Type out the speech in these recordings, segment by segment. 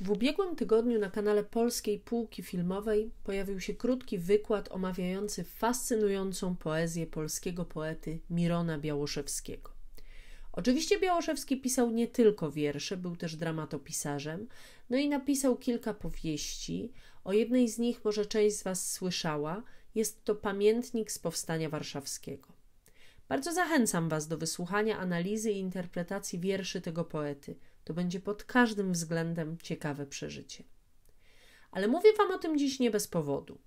W ubiegłym tygodniu na kanale Polskiej Półki Filmowej pojawił się krótki wykład omawiający fascynującą poezję polskiego poety Mirona Białoszewskiego. Oczywiście Białoszewski pisał nie tylko wiersze, był też dramatopisarzem, no i napisał kilka powieści. O jednej z nich może część z Was słyszała, jest to Pamiętnik z Powstania Warszawskiego. Bardzo zachęcam Was do wysłuchania analizy i interpretacji wierszy tego poety – to będzie pod każdym względem ciekawe przeżycie. Ale mówię Wam o tym dziś nie bez powodu.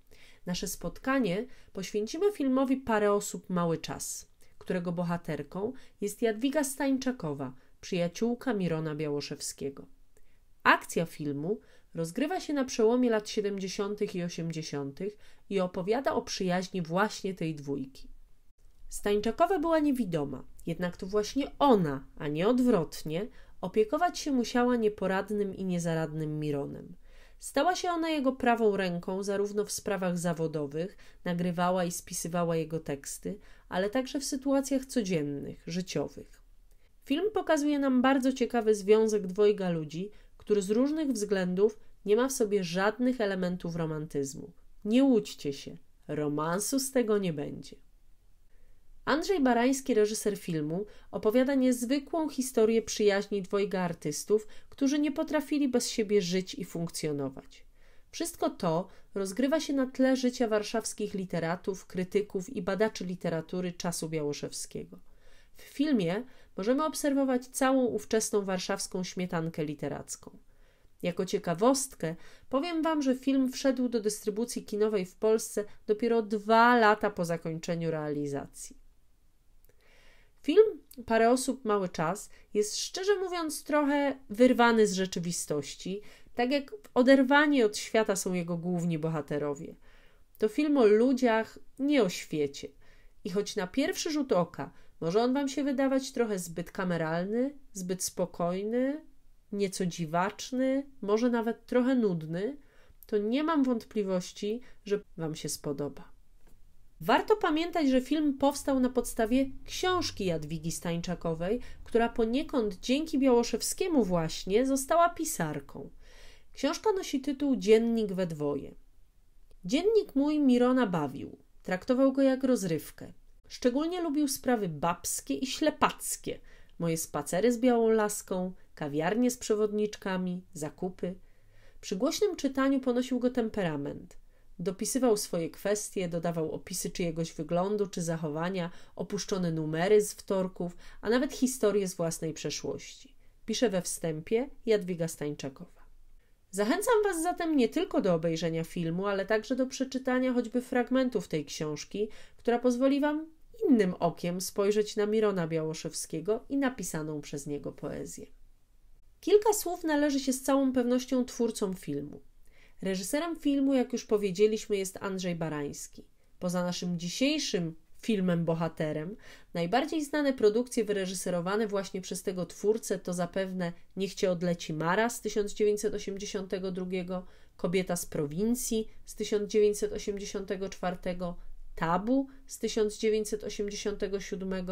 Nasze spotkanie poświęcimy filmowi Parę osób mały czas, którego bohaterką jest Jadwiga Stańczakowa, przyjaciółka Mirona Białoszewskiego. Akcja filmu rozgrywa się na przełomie lat 70. i 80. i opowiada o przyjaźni właśnie tej dwójki. Stańczakowa była niewidoma, jednak to właśnie ona, a nie odwrotnie, Opiekować się musiała nieporadnym i niezaradnym Mironem. Stała się ona jego prawą ręką zarówno w sprawach zawodowych, nagrywała i spisywała jego teksty, ale także w sytuacjach codziennych, życiowych. Film pokazuje nam bardzo ciekawy związek dwojga ludzi, który z różnych względów nie ma w sobie żadnych elementów romantyzmu. Nie łudźcie się, romansu z tego nie będzie. Andrzej Barański, reżyser filmu, opowiada niezwykłą historię przyjaźni dwojga artystów, którzy nie potrafili bez siebie żyć i funkcjonować. Wszystko to rozgrywa się na tle życia warszawskich literatów, krytyków i badaczy literatury czasu białoszewskiego. W filmie możemy obserwować całą ówczesną warszawską śmietankę literacką. Jako ciekawostkę powiem Wam, że film wszedł do dystrybucji kinowej w Polsce dopiero dwa lata po zakończeniu realizacji. Film Parę osób, mały czas jest szczerze mówiąc trochę wyrwany z rzeczywistości, tak jak oderwanie od świata są jego główni bohaterowie. To film o ludziach, nie o świecie. I choć na pierwszy rzut oka może on Wam się wydawać trochę zbyt kameralny, zbyt spokojny, nieco dziwaczny, może nawet trochę nudny, to nie mam wątpliwości, że Wam się spodoba. Warto pamiętać, że film powstał na podstawie książki Jadwigi Stańczakowej, która poniekąd dzięki Białoszewskiemu właśnie została pisarką. Książka nosi tytuł Dziennik we dwoje. Dziennik mój Mirona bawił, traktował go jak rozrywkę. Szczególnie lubił sprawy babskie i ślepackie, moje spacery z białą laską, kawiarnie z przewodniczkami, zakupy. Przy głośnym czytaniu ponosił go temperament – Dopisywał swoje kwestie, dodawał opisy czyjegoś wyglądu czy zachowania, opuszczone numery z wtorków, a nawet historie z własnej przeszłości. Pisze we wstępie Jadwiga Stańczakowa. Zachęcam Was zatem nie tylko do obejrzenia filmu, ale także do przeczytania choćby fragmentów tej książki, która pozwoli Wam innym okiem spojrzeć na Mirona Białoszewskiego i napisaną przez niego poezję. Kilka słów należy się z całą pewnością twórcom filmu. Reżyserem filmu, jak już powiedzieliśmy, jest Andrzej Barański. Poza naszym dzisiejszym filmem bohaterem, najbardziej znane produkcje wyreżyserowane właśnie przez tego twórcę to zapewne Niech cię odleci Mara z 1982, Kobieta z prowincji z 1984, Tabu z 1987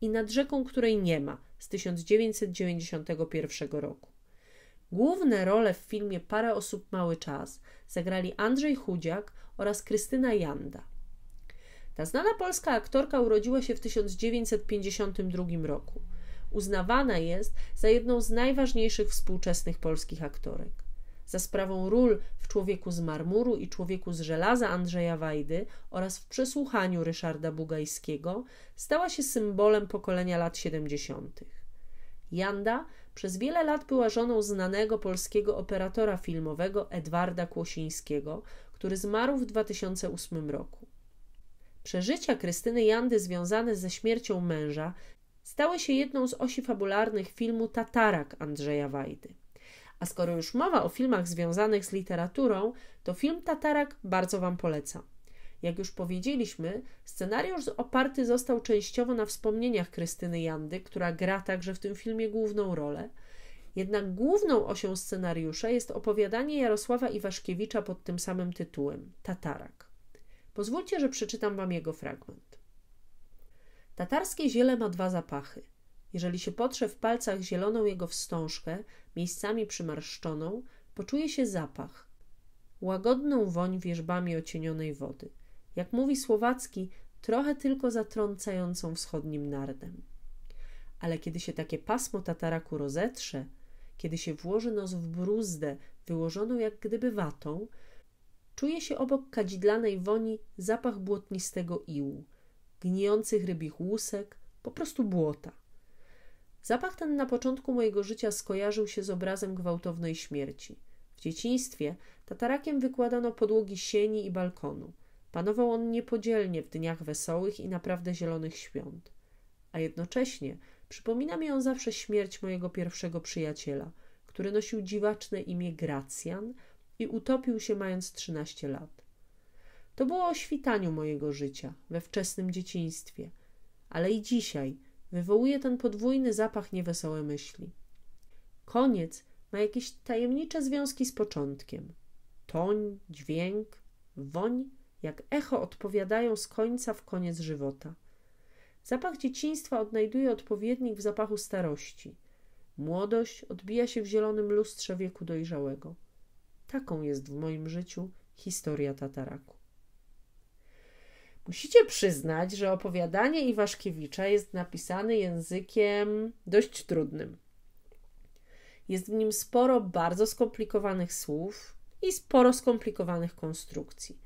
i Nad rzeką, której nie ma z 1991 roku. Główne role w filmie Parę osób mały czas zagrali Andrzej Chudziak oraz Krystyna Janda. Ta znana polska aktorka urodziła się w 1952 roku. Uznawana jest za jedną z najważniejszych współczesnych polskich aktorek. Za sprawą ról w Człowieku z marmuru i Człowieku z żelaza Andrzeja Wajdy oraz w Przesłuchaniu Ryszarda Bugajskiego stała się symbolem pokolenia lat 70. Janda przez wiele lat była żoną znanego polskiego operatora filmowego Edwarda Kłosińskiego, który zmarł w 2008 roku. Przeżycia Krystyny Jandy związane ze śmiercią męża stały się jedną z osi fabularnych filmu Tatarak Andrzeja Wajdy. A skoro już mowa o filmach związanych z literaturą, to film Tatarak bardzo Wam polecam. Jak już powiedzieliśmy, scenariusz oparty został częściowo na wspomnieniach Krystyny Jandy, która gra także w tym filmie główną rolę. Jednak główną osią scenariusza jest opowiadanie Jarosława Iwaszkiewicza pod tym samym tytułem Tatarak. Pozwólcie, że przeczytam wam jego fragment. Tatarskie ziele ma dwa zapachy. Jeżeli się potrze w palcach zieloną jego wstążkę, miejscami przymarszczoną, poczuje się zapach, łagodną woń wierzbami ocienionej wody jak mówi Słowacki, trochę tylko zatrącającą wschodnim nardem. Ale kiedy się takie pasmo tataraku rozetrze, kiedy się włoży nos w bruzdę wyłożoną jak gdyby watą, czuje się obok kadzidlanej woni zapach błotnistego iłu, gnijących rybich łusek, po prostu błota. Zapach ten na początku mojego życia skojarzył się z obrazem gwałtownej śmierci. W dzieciństwie tatarakiem wykładano podłogi sieni i balkonu. Panował on niepodzielnie w dniach wesołych i naprawdę zielonych świąt. A jednocześnie przypomina mi on zawsze śmierć mojego pierwszego przyjaciela, który nosił dziwaczne imię Gracjan i utopił się mając 13 lat. To było o świtaniu mojego życia, we wczesnym dzieciństwie, ale i dzisiaj wywołuje ten podwójny zapach niewesołe myśli. Koniec ma jakieś tajemnicze związki z początkiem. Toń, dźwięk, woń jak echo odpowiadają z końca w koniec żywota. Zapach dzieciństwa odnajduje odpowiednik w zapachu starości. Młodość odbija się w zielonym lustrze wieku dojrzałego. Taką jest w moim życiu historia tataraku. Musicie przyznać, że opowiadanie Iwaszkiewicza jest napisane językiem dość trudnym. Jest w nim sporo bardzo skomplikowanych słów i sporo skomplikowanych konstrukcji.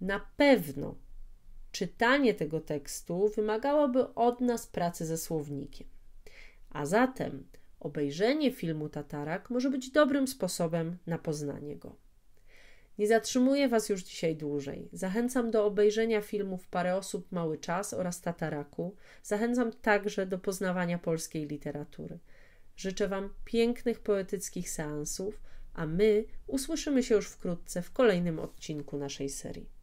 Na pewno czytanie tego tekstu wymagałoby od nas pracy ze słownikiem. A zatem obejrzenie filmu Tatarak może być dobrym sposobem na poznanie go. Nie zatrzymuję Was już dzisiaj dłużej. Zachęcam do obejrzenia filmów Parę osób, Mały czas oraz Tataraku. Zachęcam także do poznawania polskiej literatury. Życzę Wam pięknych poetyckich seansów, a my usłyszymy się już wkrótce w kolejnym odcinku naszej serii.